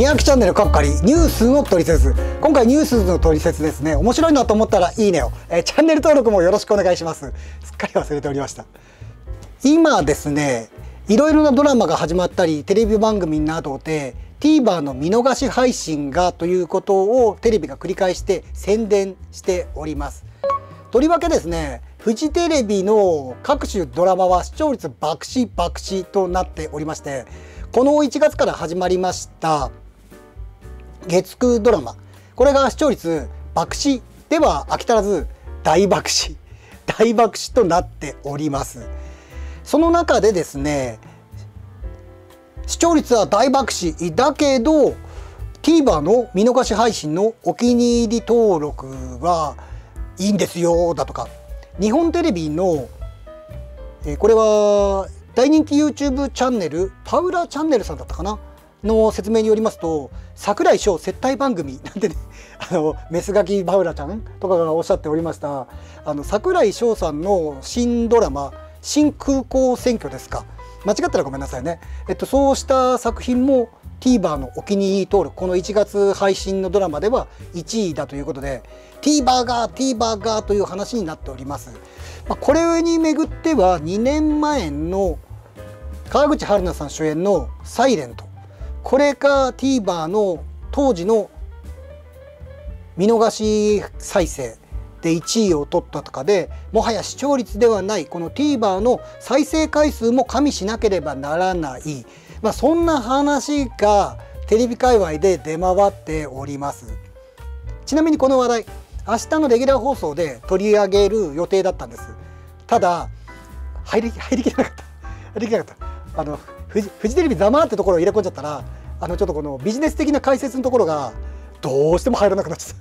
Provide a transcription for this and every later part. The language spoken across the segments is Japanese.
宮城チャンネルかっかりニュースの取説今回ニュースの取説ですね面白いなと思ったらいいねを、えチャンネル登録もよろしくお願いしますすっかり忘れておりました今ですねいろいろなドラマが始まったりテレビ番組などで TVer の見逃し配信がということをテレビが繰り返して宣伝しておりますとりわけですねフジテレビの各種ドラマは視聴率爆死爆死となっておりましてこの1月から始まりました月9ドラマこれが視聴率爆死では飽き足らず大爆死 大爆死となっておりますその中でですね視聴率は大爆死だけど TVer の見逃し配信のお気に入り登録はいいんですよだとか日本テレビのこれは大人気 YouTube チャンネルパウラチャンネルさんだったかなの説明によりますと櫻井翔接待番組 なんてねあのメスガキバウラちゃんとかがおっしゃっておりましたあの櫻井翔さんの新ドラマ「新空港選挙」ですか間違ったらごめんなさいね、えっと、そうした作品も TVer のお気に入り登録この1月配信のドラマでは1位だということで TVer が TVer がという話になっております、まあ、これに巡っては2年前の川口春奈さん主演の「サイレントこれか TVer の当時の見逃し再生で1位を取ったとかでもはや視聴率ではないこの TVer の再生回数も加味しなければならない、まあ、そんな話がテレビ界隈で出回っておりますちなみにこの話題明日のレギュラー放送で取り上げる予定だったんですただ入り入りきれなかった入りきれなかったあのフジフジテレビざまってところを入れ込んじゃったらあのちょっとこのビジネス的な解説のところがどうしても入らなくなっちゃった。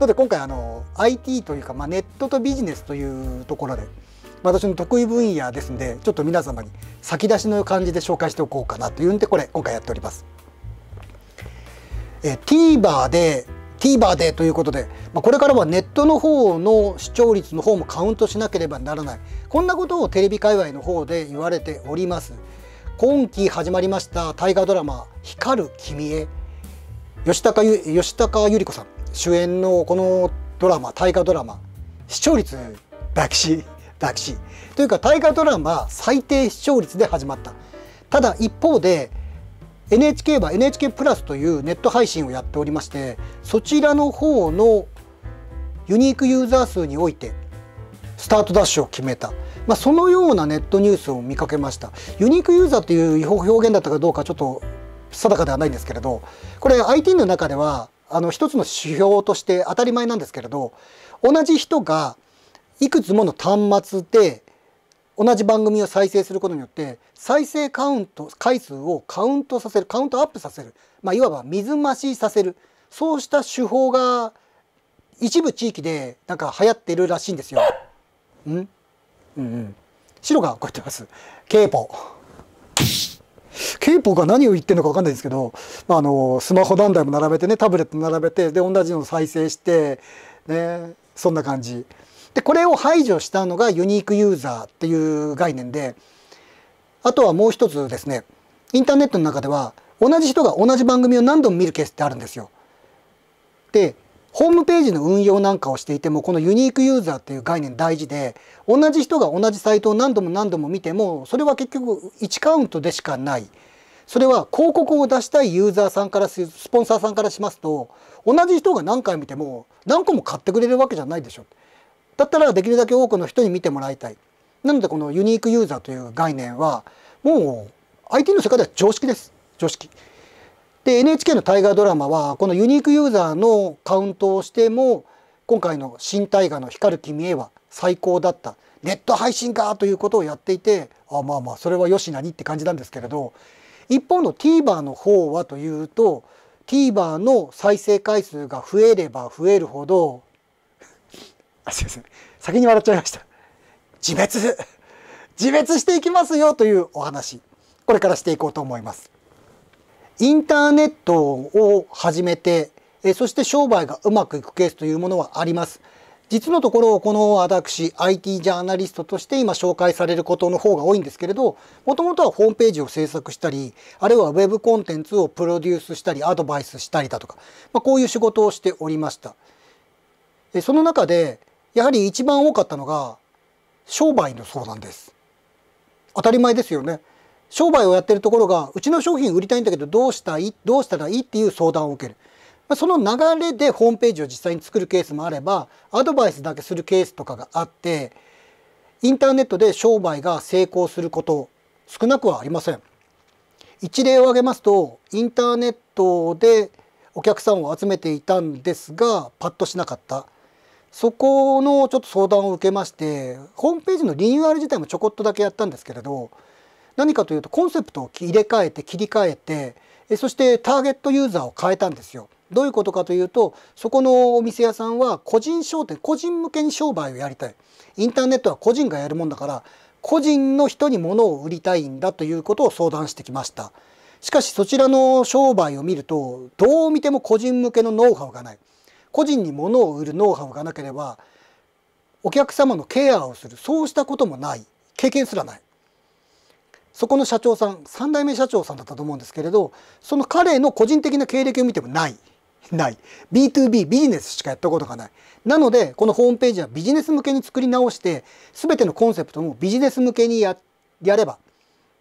の で今回あの IT というか、まあ、ネットとビジネスというところで私の得意分野ですのでちょっと皆様に先出しの感じで紹介しておこうかなというんでこれ今回やっております。え TVer で TVer でということで、まあ、これからはネットの方の視聴率の方もカウントしなければならないこんなことをテレビ界隈の方で言われております。今期始まりました大河ドラマ「光る君へ」吉高由吉高由里子さん主演のこのドラマ大河ドラマ視聴率爆死爆死というか大河ドラマ最低視聴率で始まったただ一方で NHK は NHK プラスというネット配信をやっておりましてそちらの方のユニークユーザー数においてスタートダッシュを決めたまあ、そのようなネットニュースを見かけましたユニークユーザーという表現だったかどうかちょっと定かではないんですけれどこれ IT の中ではあの一つの指標として当たり前なんですけれど同じ人がいくつもの端末で同じ番組を再生することによって再生カウント回数をカウントさせるカウントアップさせる、まあ、いわば水増しさせるそうした手法が一部地域でなんか流行ってるらしいんですよ。んうんうん、白がこうやってます警報ケイポが何を言ってるのか分かんないんですけど、まあ、あのスマホ何台も並べてねタブレット並べてで同じのを再生して、ね、そんな感じでこれを排除したのがユニークユーザーっていう概念であとはもう一つですねインターネットの中では同じ人が同じ番組を何度も見るケースってあるんですよ。でホームページの運用なんかをしていてもこのユニークユーザーっていう概念大事で同じ人が同じサイトを何度も何度も見てもそれは結局1カウントでしかないそれは広告を出したいユーザーさんからスポンサーさんからしますと同じ人が何回見ても何個も買ってくれるわけじゃないでしょだったらできるだけ多くの人に見てもらいたいなのでこのユニークユーザーという概念はもう IT の世界では常識です常識。で NHK の大河ドラマはこのユニークユーザーのカウントをしても今回の「新大河の光る君へ」は最高だったネット配信かということをやっていてあまあまあそれはよしなにって感じなんですけれど一方の TVer の方はというと TVer の再生回数が増えれば増えるほど あすいません先に笑っちゃいました自滅自滅していきますよというお話これからしていこうと思います。インターネットを始めて、えそして商売がうまくいくケースというものはあります。実のところこの私 IT ジャーナリストとして今紹介されることの方が多いんですけれどもともとはホームページを制作したりあるいはウェブコンテンツをプロデュースしたりアドバイスしたりだとか、まあ、こういう仕事をしておりましたその中でやはり一番多かったのが商売の相談です当たり前ですよね商売をやってるところがうちの商品売りたいんだけどどうしたいどうしたらいいっていう相談を受ける。その流れでホームページを実際に作るケースもあればアドバイスだけするケースとかがあってインターネットで商売が成功すること少なくはありません。一例を挙げますとインターネットでお客さんを集めていたんですがパッとしなかったそこのちょっと相談を受けましてホームページのリニューアル自体もちょこっとだけやったんですけれど何かというとコンセプトを入れ替えて切り替えてえそしてターゲットユーザーを変えたんですよ。どういうことかというとそこのお店屋さんは個人商店個人向けに商売をやりたいインターネットは個人がやるもんだから個人の人に物を売りたいんだということを相談してきましたしかしそちらの商売を見るとどう見ても個人向けのノウハウがない個人に物を売るノウハウがなければお客様のケアをするそうしたこともない経験すらないそこの社長さん3代目社長さんだったと思うんですけれどその彼の個人的な経歴を見てもないない B2B ビジネスしかやったことがないなのでこのホームページはビジネス向けに作り直して全てのコンセプトもビジネス向けにややれば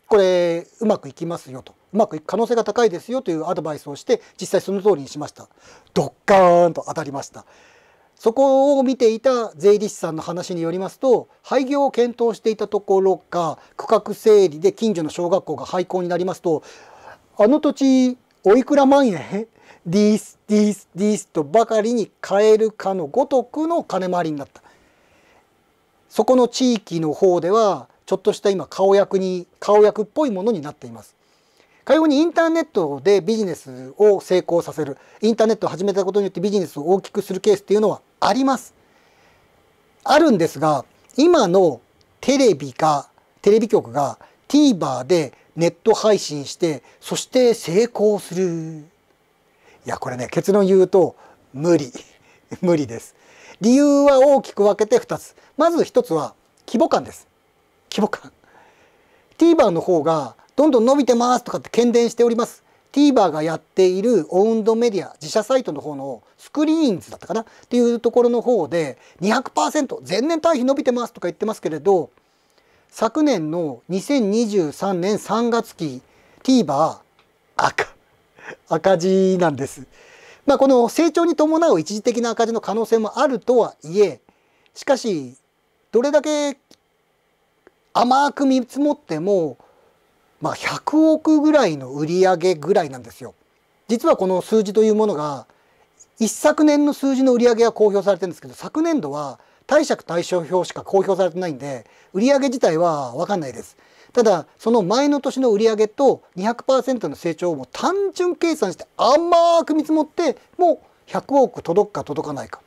これうまくいきますよとうまくいく可能性が高いですよというアドバイスをして実際その通りにしましたドッカーンと当たりましたそこを見ていた税理士さんの話によりますと廃業を検討していたところが区画整理で近所の小学校が廃校になりますとあの土地おいくら万円ディスディスディスとばかりに変えるかのごとくの金回りになったそこの地域の方ではちょっとした今顔役に顔役っぽいものになっていますかようにインターネットでビジネスを成功させるインターネットを始めたことによってビジネスを大きくするケースっていうのはあります。あるんですが、今のテレビが、テレビ局が TVer でネット配信して、そして成功する。いや、これね、結論言うと、無理。無理です。理由は大きく分けて2つ。まず1つは、規模感です。規模感。TVer の方が、どんどん伸びてますとかって喧伝しております。TVer がやっているオウンドメディア自社サイトの方のスクリーンズだったかなっていうところの方で200%前年対比伸びてますとか言ってますけれど昨年の2023年3月期 TVer 赤赤字なんです。まあ、この成長に伴う一時的な赤字の可能性もあるとはいえしかしどれだけ甘く見積もってもまあ、100億ぐらいの売り上げぐらいなんですよ。実はこの数字というものが一昨年の数字の売り上げは公表されてるんですけど昨年度は貸借対照表しか公表されてないんで売り上げ自体は分かんないです。ただその前の年の売り上げと200%の成長をもう単純計算して甘く見積もってもう100億届くか届かないか。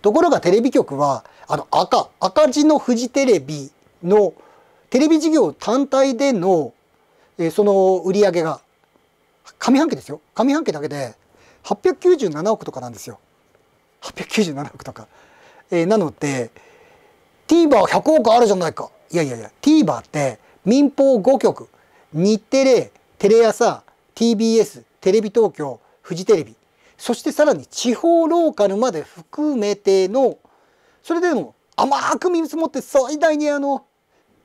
ところがテレビ局はあの赤赤字のフジテレビのテレビ事業単体での、えー、その売り上げが上半期ですよ上半期だけで897億とかなんですよ897億とか、えー、なので TVer100 億あるじゃないかいやいやいや TVer って民放5局日テレテレ朝 TBS テレビ東京フジテレビそしてさらに地方ローカルまで含めてのそれでも甘く見積もって最大にあの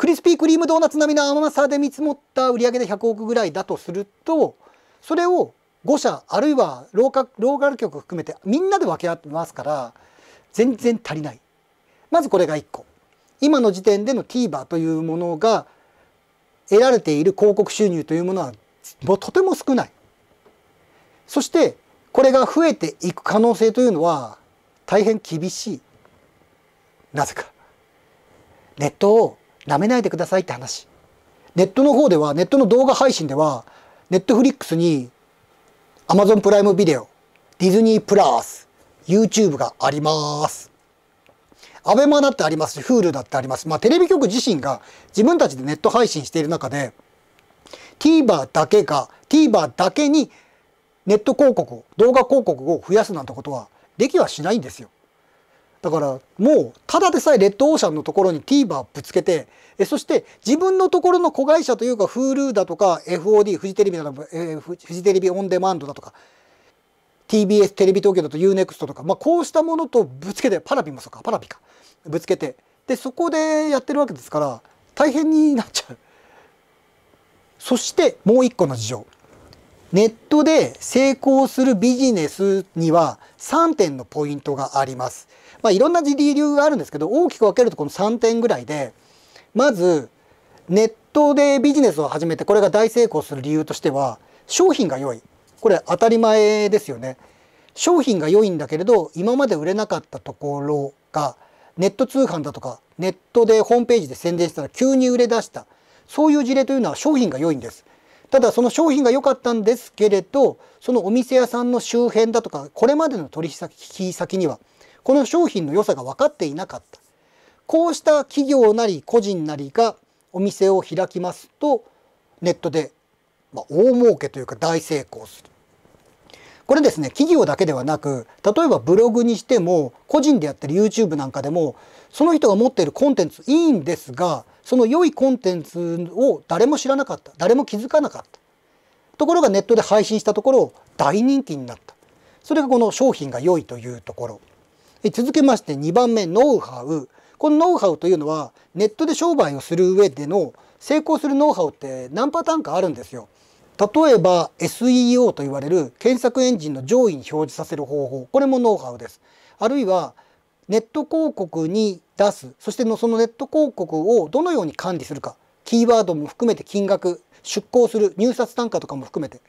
クリスピークリームドーナツ並みの甘さで見積もった売り上げで100億ぐらいだとするとそれを5社あるいはローカローカル局含めてみんなで分け合ってますから全然足りないまずこれが1個今の時点での TVer というものが得られている広告収入というものはもうとても少ないそしてこれが増えていく可能性というのは大変厳しいなぜかネットを舐めないでくださいって話。ネットの方では、ネットの動画配信では、ネットフリックスにアマゾンプライムビデオ、ディズニープラス、YouTube があります。アベマだってありますし、Hulu だってあります。まあテレビ局自身が自分たちでネット配信している中で、TVer だけが、TVer だけにネット広告、動画広告を増やすなんてことはできはしないんですよ。だからもうただでさえレッドオーシャンのところに TVer ぶつけてえそして自分のところの子会社というか Hulu だとか FOD フジテレビなえー、フジテレビオンデマンドだとか TBS テレビ東京だと UNEXT とか、まあ、こうしたものとぶつけてパラビもそうかパラビかぶつけてでそこでやってるわけですから大変になっちゃう。そしてもう一個の事情ネットで成功するビジネスには3点のポイントがあります。まあ、いろんな理由があるんですけど大きく分けるとこの3点ぐらいでまずネットでビジネスを始めてこれが大成功する理由としては商品が良いこれ当たり前ですよね商品が良いんだけれど今まで売れなかったところがネット通販だとかネットでホームページで宣伝したら急に売れ出したそういう事例というのは商品が良いんですただその商品が良かったんですけれどそのお店屋さんの周辺だとかこれまでの取引先にはこの商品の良さが分かっていなかったこうした企業なり個人なりがお店を開きますとネットで、まあ、大儲けというか大成功するこれですね企業だけではなく例えばブログにしても個人でやってる YouTube なんかでもその人が持っているコンテンツいいんですがその良いコンテンツを誰も知らなかった誰も気づかなかったところがネットで配信したところ大人気になったそれがこの商品が良いというところ続けまして2番目ノウハウこのノウハウというのはネットで商売をする上での成功するノウハウって何パターンかあるんですよ。例えば SEO と言われる検索エンジンの上位に表示させる方法これもノウハウです。あるいはネット広告に出すそしてそのネット広告をどのように管理するかキーワードも含めて金額出稿する入札単価とかも含めて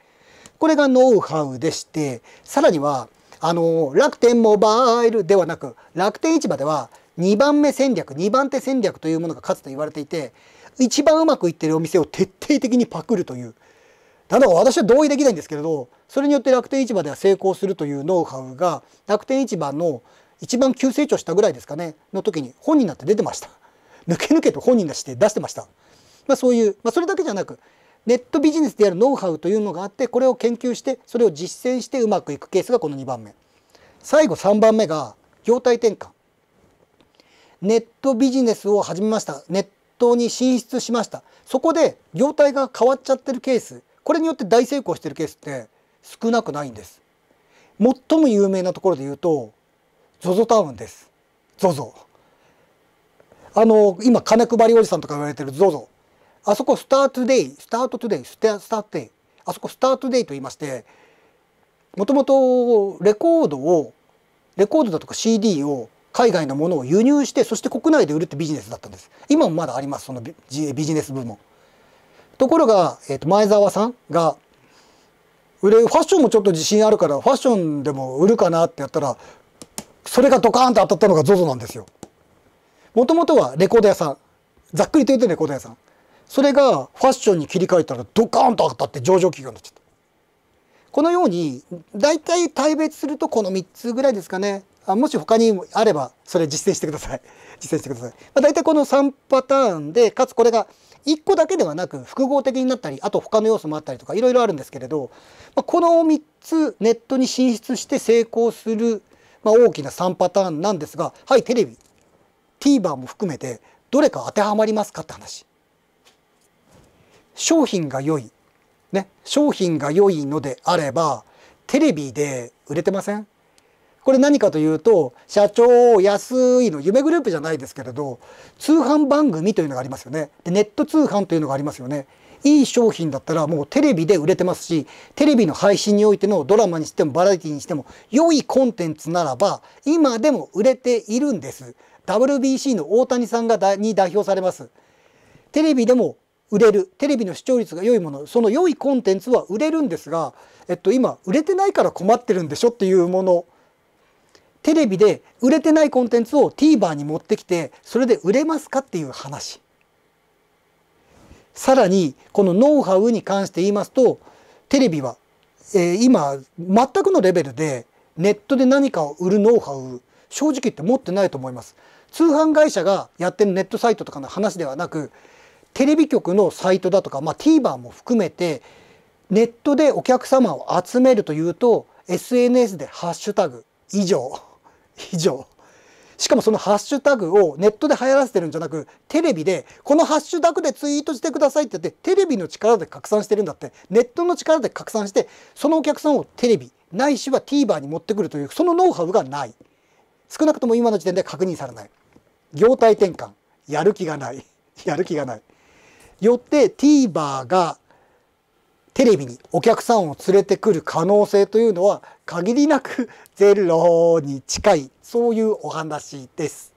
これがノウハウでしてさらにはあの楽天モバイルではなく楽天市場では2番目戦略2番手戦略というものがかつて言われていて一番うまくいってるお店を徹底的にパクるというだか私は同意できないんですけれどそれによって楽天市場では成功するというノウハウが楽天市場の一番急成長したぐらいですかねの時に本人なって出てました 抜け抜けと本人がして出してました、まあ、そういう、まあ、それだけじゃなくネットビジネスでやるノウハウというのがあってこれを研究してそれを実践してうまくいくケースがこの2番目最後3番目が業態転換ネットビジネスを始めましたネットに進出しましたそこで業態が変わっちゃってるケースこれによって大成功してるケースって少なくないんです最も有名なところで言うと ZOZO タウンです ZOZO あの今金配りおじさんとか言われてる ZOZO あそこスタートデイ、スタートトデイ、スタートデイ、あそこスタートデイと言いまして、もともとレコードを、レコードだとか CD を海外のものを輸入して、そして国内で売るってビジネスだったんです。今もまだあります、そのビジネス部門。ところが、えー、と前澤さんが、俺ファッションもちょっと自信あるから、ファッションでも売るかなってやったら、それがドカーンと当たったのが ZOZO なんですよ。もともとはレコード屋さん。ざっくりと言うとレコード屋さん。それがファッションに切り替えたらドカーンと当たって上場企業になっちゃったこのように大体大別するとこの3つぐらいですかねあもし他にあればそれ実践してください 実践してください、まあ、大体この3パターンでかつこれが1個だけではなく複合的になったりあと他の要素もあったりとかいろいろあるんですけれど、まあ、この3つネットに進出して成功する、まあ、大きな3パターンなんですがはいテレビ TVer も含めてどれか当てはまりますかって話。商品が良い、ね、商品が良いのであればテレビで売れてませんこれ何かというと社長安いの夢グループじゃないですけれど通販番組というのがありますよねでネット通販というのがありますよねいい商品だったらもうテレビで売れてますしテレビの配信においてのドラマにしてもバラエティにしても良いコンテンツならば今でも売れているんです WBC の大谷さんがに代表されますテレビでも売れるテレビの視聴率が良いものその良いコンテンツは売れるんですが、えっと、今売れてないから困ってるんでしょっていうものテレビで売れてないコンテンツを TVer に持ってきてそれで売れますかっていう話さらにこのノウハウに関して言いますとテレビは、えー、今全くのレベルでネットで何かを売るノウハウ正直言って持ってないと思います通販会社がやってるネットサイトとかの話ではなくテレビ局のサイトだとか、まあ、TVer も含めてネットでお客様を集めるというと SNS で「ハッシュタグ以上」以上しかもそのハッシュタグをネットで流行らせてるんじゃなくテレビでこのハッシュタグでツイートしてくださいって言ってテレビの力で拡散してるんだってネットの力で拡散してそのお客さんをテレビないしは TVer に持ってくるというそのノウハウがない少なくとも今の時点で確認されない業態転換やる気がない やる気がないよって TVer がテレビにお客さんを連れてくる可能性というのは限りなく ゼロに近いそういうお話です。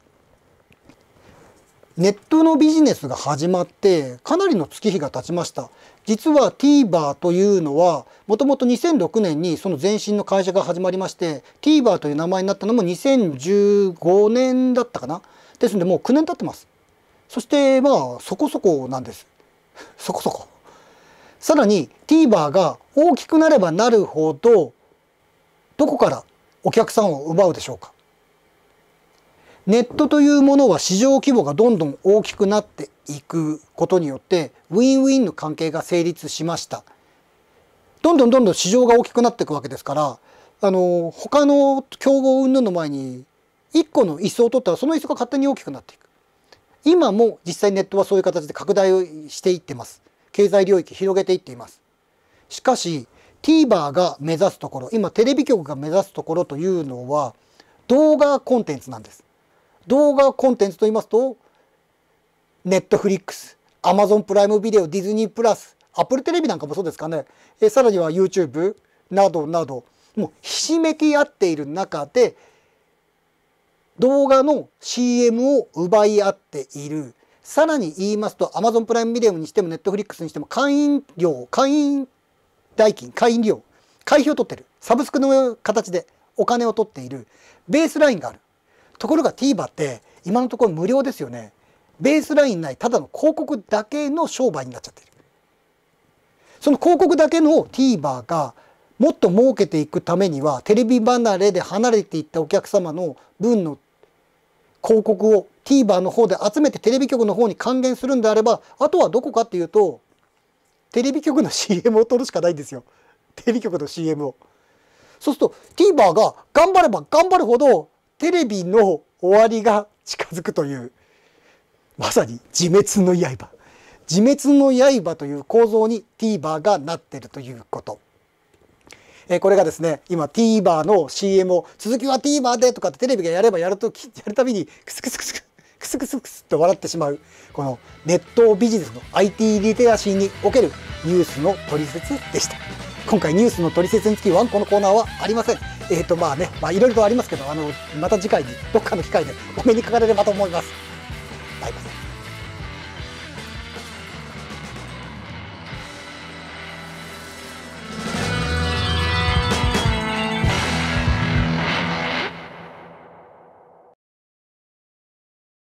ネットのビジネスが始まってかなりの月日が経ちました。実は TVer というのはもともと2006年にその前身の会社が始まりまして TVer という名前になったのも2015年だったかなですのでもう9年経ってますそしてまあそこそこなんですそこそこ。さらに TVer が大きくなればなるほど、どこからお客さんを奪うでしょうかネットというものは市場規模がどんどん大きくなっていくことによってウィンウィンの関係が成立しましたどんどんどんどん市場が大きくなっていくわけですからあの他の競合云々の前に1個の椅子を取ったらその椅子が勝手に大きくなっていく今も実際ネットはそういう形で拡大をしていってます。経済領域広げていっています。しかし TVer が目指すところ、今テレビ局が目指すところというのは動画コンテンツなんです。動画コンテンツと言いますと、Netflix、Amazon プライムビデオ、ディズニープラス、アップルテレビなんかもそうですかね。えさらには YouTube などなど、もうひしめき合っている中で動画の CM を奪い合っている。さらに言いますと、Amazon プライムビデオにしても Netflix にしても会員料、会員代金、会員料、会費を取ってる。サブスクの形でお金を取っている。ベースラインがある。ところが TVer って今のところ無料ですよね。ベースラインないただの広告だけの商売になっちゃってる。その広告だけの TVer がもっと儲けていくためにはテレビ離れで離れていったお客様の分の広告を TVer の方で集めてテレビ局の方に還元するんであればあとはどこかっていうとテレビ局の CM を撮るしかないんですよテレビ局の CM を。そうすると TVer が頑張れば頑張るほどテレビの終わりが近づくというまさに自滅の刃自滅の刃という構造に TVer がなってるということ。えー、これがですね、今 TVer の CM を、続きは TVer でとかってテレビがやればやるとき、やるたびに、クスクスクスク、クスクスクスと笑ってしまう、このネットビジネスの IT リテラシーにおけるニュースの取説でした。今回ニュースの取説につきワンコのコーナーはありません。えっ、ー、とまあね、まあいろいろとありますけど、あの、また次回にどっかの機会でお目にかかれればと思います。